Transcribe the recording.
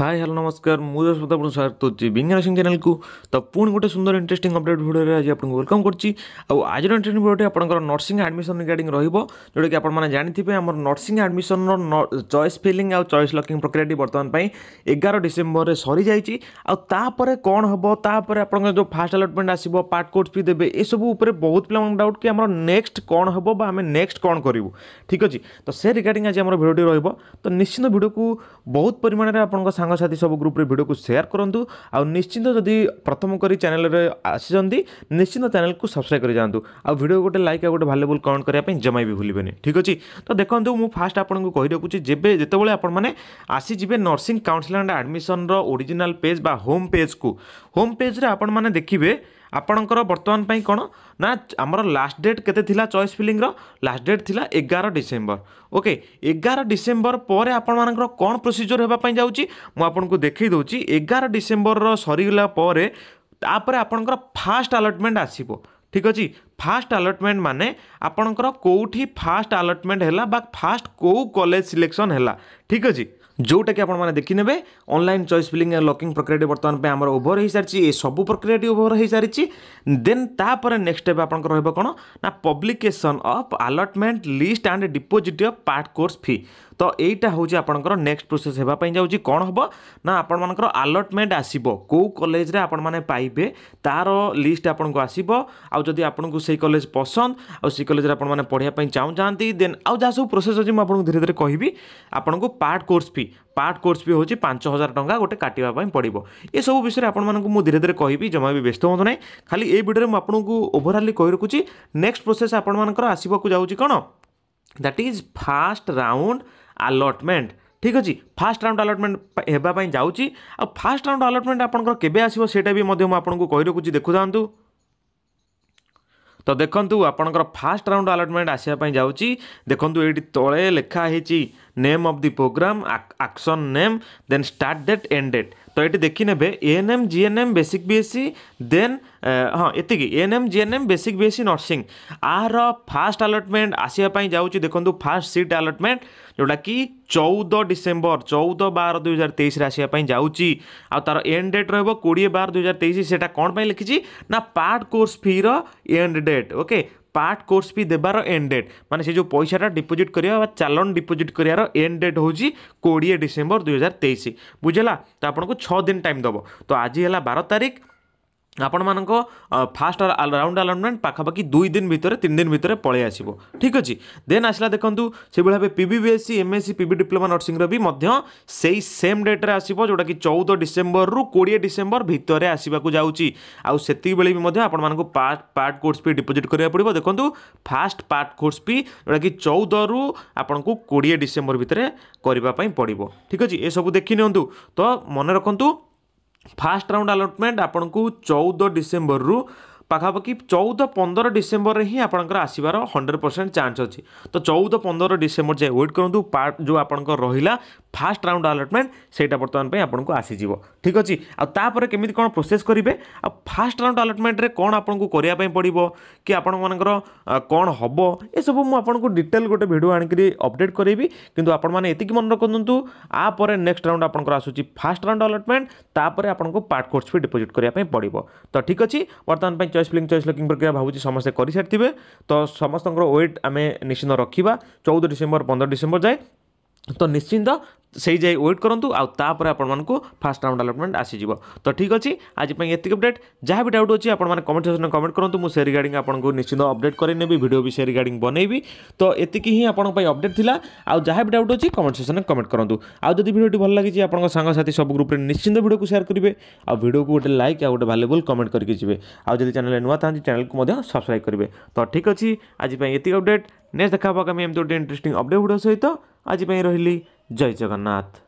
high hello ନମସ୍କାର ମୁଁ ଯଶପତ ଆପଣଙ୍କୁ ସ୍ୱାଗତ କରୁଛି ବିଜ୍ଞାନ ସିଂ ଚ୍ୟାନେଲକୁ ତ ପୁଣି ଗୋଟେ ସୁନ୍ଦର ଇଣ୍ଟରେଷ୍ଟିଂ ଅପଡ଼େଟ୍ ଭିଡ଼ିଓରେ ଆଜି ଆପଣଙ୍କୁ ୱେଲକମ୍ କରୁଛି ଆଉ ଆଜିର ଇଣ୍ଟରେଷ୍ଟିଂ ଭିଡ଼ିଓଟି ଆପଣଙ୍କର ନର୍ସିଂ ଆଡ଼ମିସନ୍ ରିଗାର୍ଡ଼ିଂ ରହିବ ଯେଉଁଟାକି ଆପଣମାନେ ଜାଣିଥିବେ ଆମର ନର୍ସିଂ ଆଡ଼ମିସନ୍ର ଚଏସ୍ ଫିଲିଂ ଆଉ ଚଏସ୍ ଲକିଂ ପ୍ରକ୍ରିୟାଟି ବର୍ତ୍ତମାନ ପାଇଁ ଏଗାର ଡିସେମ୍ବରରେ ସରିଯାଇଛି ଆଉ ତାପରେ କ'ଣ ହେବ ତାପରେ ଆପଣଙ୍କର ଯେଉଁ ଫାଷ୍ଟ ଆଲଟମେଣ୍ଟ ଆସିବ ପାର୍ଟ କୋର୍ସ ବି ଦେବେ ଏସବୁ ଉପରେ ବହୁତ ପିଲାମାନଙ୍କ ଡାଉଟ୍ କି ଆମର ନେକ୍ସଟ କ'ଣ ହେବ ବା ଆମେ ନେକ୍ସଟ କ'ଣ କରିବୁ ଠିକ୍ ଅଛି ତ ସେ ରିଗାର୍ଡ଼ିଂ ଆଜି ଆମର ଭିଡ଼ିଓଟି ରହିବ ତ ନିଶ୍ଚିନ୍ତ ଭିଡ଼ିଓକୁ ବହୁତ ପରିମାଣରେ ଆପଣଙ୍କ ସାଙ୍ଗ ସାଙ୍ଗସାଥି ସବୁ ଗ୍ରୁପ୍ରେ ଭିଡ଼ିଓକୁ ସେୟାର କରନ୍ତୁ ଆଉ ନିଶ୍ଚିନ୍ତ ଯଦି ପ୍ରଥମ କରି ଚ୍ୟାନେଲ୍ରେ ଆସିଛନ୍ତି ନିଶ୍ଚିନ୍ତ ଚ୍ୟାନେଲ୍କୁ ସବସ୍କ୍ରାଇବ୍ କରିଯାଆନ୍ତୁ ଆଉ ଭିଡ଼ିଓ ଗୋଟେ ଲାଇକ୍ ଆଉ ଗୋଟେ ଭାଲ୍ୟୁବୁଲ୍ କମେଣ୍ଟ କରିବା ପାଇଁ ଜମା ବି ଭୁଲିବେନି ଠିକ୍ ଅଛି ତ ଦେଖନ୍ତୁ ମୁଁ ଫାଷ୍ଟ ଆପଣଙ୍କୁ କହି ରଖୁଛି ଯେବେ ଯେତେବେଳେ ଆପଣମାନେ ଆସିଯିବେ ନର୍ସିଂ କାଉନସିଲ୍ ଆଣ୍ଡ ଆଡ଼ମିସନ୍ର ଓରିଜିନାଲ୍ ପେଜ୍ ବା ହୋମ୍ ପେଜ୍କୁ ହୋମ୍ ପେଜ୍ରେ ଆପଣମାନେ ଦେଖିବେ ଆପଣଙ୍କର ବର୍ତ୍ତମାନ ପାଇଁ କ'ଣ ନା ଆମର ଲାଷ୍ଟ ଡେଟ୍ କେତେ ଥିଲା ଚଏସ୍ ଫିଲିଂର ଲାଷ୍ଟ ଡେଟ୍ ଥିଲା ଏଗାର ଡିସେମ୍ବର ଓକେ ଏଗାର ଡିସେମ୍ବର ପରେ ଆପଣମାନଙ୍କର କ'ଣ ପ୍ରୋସିଜିଓର ହେବା ପାଇଁ ଯାଉଛି ମୁଁ ଆପଣଙ୍କୁ ଦେଖାଇ ଦେଉଛି ଏଗାର ଡିସେମ୍ବରର ସରିଗଲା ପରେ ତାପରେ ଆପଣଙ୍କର ଫାଷ୍ଟ ଆଲଟମେଣ୍ଟ ଆସିବ ঠিক ଅଛି ফাষ্ট আলটমেন্ট মানে আপনার কোটি ফাষ্ট আলটমেন্ট হেলা বা ফাষ্ট কেউ কলেজ সিলেকশন হেলা ঠিক আছে ଯେଉଁଟାକି ଆପଣମାନେ ଦେଖିନେବେ online choice filling and locking ପ୍ରକ୍ରିୟାଟି ବର୍ତ୍ତମାନ ପାଇଁ ଆମର ଓଭର ହୋଇସାରିଛି ଏ ସବୁ ପ୍ରକ୍ରିୟାଟି ଓଭର ହୋଇସାରିଛି ଦେନ୍ ତାପରେ ନେକ୍ସଟ ଷ୍ଟେପ୍ ଆପଣଙ୍କର ରହିବ କ'ଣ ନା publication of allotment list and deposit of part course fee ତ ଏଇଟା ହେଉଛି ଆପଣଙ୍କର ନେକ୍ସଟ ପ୍ରୋସେସ୍ ହେବା ପାଇଁ ଯାଉଛି କ'ଣ ହେବ ନା ଆପଣମାନଙ୍କର ଆଲଟମେଣ୍ଟ ଆସିବ କେଉଁ କଲେଜରେ ଆପଣମାନେ ପାଇବେ ତା'ର ଲିଷ୍ଟ ଆପଣଙ୍କୁ ଆସିବ ଆଉ ଯଦି ଆପଣଙ୍କୁ ସେଇ କଲେଜ ପସନ୍ଦ ଆଉ ସେଇ କଲେଜରେ ଆପଣମାନେ ପଢ଼ିବା ପାଇଁ ଚାହୁଁଛନ୍ତି ଦେନ୍ ଆଉ ଯାହା ସବୁ ପ୍ରୋସେସ୍ ଅଛି ମୁଁ ଆପଣଙ୍କୁ ଧୀରେ ଧୀରେ କହିବି ଆପଣଙ୍କୁ part course fee part course বি ହେଉଛି ପାଞ୍ଚ ହଜାର ଟଙ୍କା ଗୋଟେ କାଟିବା ପାଇଁ ପଡ଼ିବ ଏସବୁ ବିଷୟରେ ଆପଣମାନଙ୍କୁ ମୁଁ ଧୀରେ ଧୀରେ କହିବି ଜମା ବି ବ୍ୟସ୍ତ ହୁଅନ୍ତୁ ନାହିଁ ଖାଲି ଏଇ ଭିଡ଼ିଓରେ ମୁଁ ଆପଣଙ୍କୁ ଓଭରାଲି କହି ରଖୁଛି ନେକ୍ସଟ ପ୍ରୋସେସ୍ ଆପଣମାନଙ୍କର ଆସିବାକୁ ଯାଉଛି କ'ଣ that is first round allotment ঠিক আছে ফার্স্ট রাউন্ড আলটমেন্ট হওয়া যাচ্ছি আার্ষ্ট রাউন্ড আলটমেন্ট আপনার কেবে আসবে সেটা বি আপনার কই রাখুছি দেখু থাকু তো দেখুন আপনার ফার্ষ্ট রাউন্ড আলটমেন্ট আসা যাচ্ছি দেখুন এইটি তলে লেখা হয়েছি name of the program action name then start date end date তো এটি দেখি নেবে ANM GNM basic BSc then হ্যাঁ এতিকি ANM GNM basic BSc nursing আর ফার্স্ট আলটমেন্ট আসিবা যাচ্ছি দেখুন ফার্স্ট সিট আলটমেন্ট যেটা কি চৌদ ডিসেম্বর চৌদ বার দুই হাজার তেইশে আসা যাচ্ছি আর এন্ড ডেট রহব কোড়িয়ে বার দুই হাজার তেইশ সেটা কোণ লিখিছি না পার্ট কোর্স ফির end date okay part course fee দেবার এন্ড ডেট মানে সে যে পয়সাটা ডিপোজিট করা বা চালান ডিপোজিট করার এন্ড ডেট হচ্ছে কোড়িয়ে ডিসেম্বর দুই হাজার তেইশ বুঝলা তো আপনার ছ দিন টাইম দেব তো আজ হল বার তারিখ ଆପଣମାନଙ୍କ ଫାଷ୍ଟ ରାଉଣ୍ଡ ଆଲାଉଟମେଣ୍ଟ ପାଖାପାଖି ଦୁଇ ଦିନ ଭିତରେ ତିନି ଦିନ ଭିତରେ ପଳାଇ ଆସିବ ଠିକ୍ ଅଛି ଦେନ୍ ଆସିଲା ଦେଖନ୍ତୁ ସେଭଳି ଭାବେ P B B S C M S C P B diploma ନର୍ସିଂର ବି ମଧ୍ୟ ସେଇ ସେମ୍ ଡେଟ୍ରେ ଆସିବ ଯେଉଁଟାକି ଚଉଦ ଡିସେମ୍ବରରୁ କୋଡ଼ିଏ ଡିସେମ୍ବର ଭିତରେ ଆସିବାକୁ ଯାଉଛି ଆଉ ସେତିକି ବେଳେ ବି ମଧ୍ୟ ଆପଣମାନଙ୍କୁ ପାର୍ଟ ପାର୍ଟ କୋର୍ସ ବି ଡିପୋଜିଟ୍ କରିବାକୁ ପଡ଼ିବ ଦେଖନ୍ତୁ ଫାଷ୍ଟ ପାର୍ଟ କୋର୍ସ ବି ଯେଉଁଟାକି ଚଉଦରୁ ଆପଣଙ୍କୁ କୋଡ଼ିଏ ଡିସେମ୍ବର ଭିତରେ କରିବା ପାଇଁ ପଡ଼ିବ ଠିକ୍ ଅଛି ଏସବୁ ଦେଖି ନିଅନ୍ତୁ ତ ମନେ ରଖନ୍ତୁ ଫାଷ୍ଟ ରାଉଣ୍ଡ ଆଲଟମେଣ୍ଟ ଆପଣଙ୍କୁ ଚଉଦ ଡିସେମ୍ବରରୁ ପାଖାପାଖି ଚଉଦ ପନ୍ଦର ଡିସେମ୍ବରରେ ହିଁ ଆପଣଙ୍କର ଆସିବାର ହଣ୍ଡ୍ରେଡ଼ ପରସେଣ୍ଟ ଚାନ୍ସ ଅଛି ତ ଚଉଦ ପନ୍ଦର ଡିସେମ୍ବର ଯାଏ ୱେଟ୍ କରନ୍ତୁ ଯେଉଁ ଆପଣଙ୍କର ରହିଲା ଫାଷ୍ଟ ରାଉଣ୍ଡ ଆଲଟମେଣ୍ଟ ସେଇଟା ବର୍ତ୍ତମାନ ପାଇଁ ଆପଣଙ୍କୁ ଆସିଯିବ ଠିକ୍ ଅଛି ଆଉ ତାପରେ କେମିତି କ'ଣ ପ୍ରୋସେସ୍ କରିବେ ଆଉ ଫାଷ୍ଟ ରାଉଣ୍ଡ ଆଲଟମେଣ୍ଟରେ କ'ଣ ଆପଣଙ୍କୁ କରିବା ପାଇଁ ପଡ଼ିବ କି ଆପଣମାନଙ୍କର କ'ଣ ହେବ ଏସବୁ ମୁଁ ଆପଣଙ୍କୁ ଡିଟେଲ୍ ଗୋଟେ ଭିଡ଼ିଓ ଆଣିକରି ଅପଡ଼େଟ୍ କରାଇବି କିନ୍ତୁ ଆପଣମାନେ ଏତିକି ମନେ ରଖନ୍ତୁ ଆ ପରେ ନେକ୍ସଟ ରାଉଣ୍ଡ ଆପଣଙ୍କର ଆସୁଛି ଫାଷ୍ଟ ରାଉଣ୍ଡ ଆଲଟମେଣ୍ଟ ତାପରେ ଆପଣଙ୍କୁ ପାର୍ଟ କୋର୍ସ ବି ଡିପୋଜିଟ୍ କରିବା ପାଇଁ ପଡ଼ିବ ତ ଠିକ୍ ଅଛି ବର୍ତ୍ତମାନ ପାଇଁ চয়েস ଫିଲିଂ ଚଏସ୍ ଲକିଂ ପ୍ରକ୍ରିୟା ଭାବୁଛି ସମସ୍ତେ କରିସାରିଥିବେ ତ ସମସ୍ତଙ୍କର ୱେଟ୍ ଆମେ ନିଶ୍ଚିନ୍ତ ରଖିବା ଚଉଦ ଡିସେମ୍ବର ପନ୍ଦର ଡିସେମ୍ବର ଯାଏ ତ ନିଶ୍ଚିନ୍ତ সেই যাই ওয়েট করতু আপনার আপনার ফার্স্ট রাউন্ড আলটমেন্ট আসবে তো ঠিক আছে আজপা এত অপডেট যা ডাউট অছি আপনার কমেন্ট সেকশন কমেন্ট করতু মু সে রিগার্ডিং আপনার নিশ্চিত অপডেট করে নেবি ভিডিও বি সে রিগার্ডিং বনাইবি তো এতিকি হি আপনার অপডেট লা আহ বি ডাউট অছি কমেন্ট সেকশন কমেন্ট করতু আদি ভিডিওটি ভালো লাগিছে আপনার সাংসাথী সব গ্রুপে নিশ্চিত ভিডিওকে সেয়ার করবে আউ গোটে লাইক আউ গোটে ভালুবল কমেন্ট করি যাবে আউ চ্যানেল নয় থাকে চ্যানেলকে সবসক্রাইব করবে তো ঠিক আছে আজপা এত অপডেট নেক্সট দেখা হওয়া আমি এমনি গোটে ইন্টারেস্টিং অপডেট ভিডিও সহ আজপা রহলি जय जगन्नाथ